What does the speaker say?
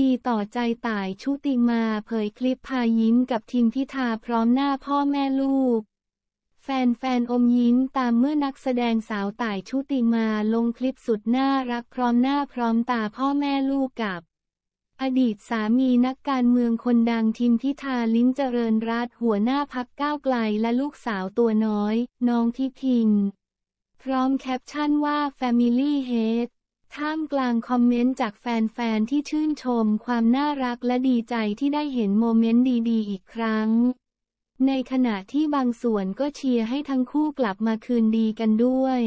ดีต่อใจต่ายชุติมาเผยคลิปพายิ้มกับทีมพิธาพร้อมหน้าพ่อแม่ลูก แฟนๆอมยิ้มตามเมื่อนักแสดงสาวต่ายชุติมาลงคลิปสุดน่ารักพร้อมหน้าพร้อมตาพ่อแม่ลูกกับอดีตสามีนักการเมืองคนดังทีมพิธาลิ้มเจริญรัตหัวหน้าพักก้าวไกลและลูกสาวตัวน้อย น้องทิพิง พร้อมแคปชั่นว่า Family Head ท่ามกลางคอมเมนต์จากแฟนๆ ที่ชื่นชมความน่ารักและดีใจที่ได้เห็นโมเมนต์ดีๆ อีกครั้ง ในขณะที่บางส่วนก็เชียร์ให้ทั้งคู่กลับมาคืนดีกันด้วย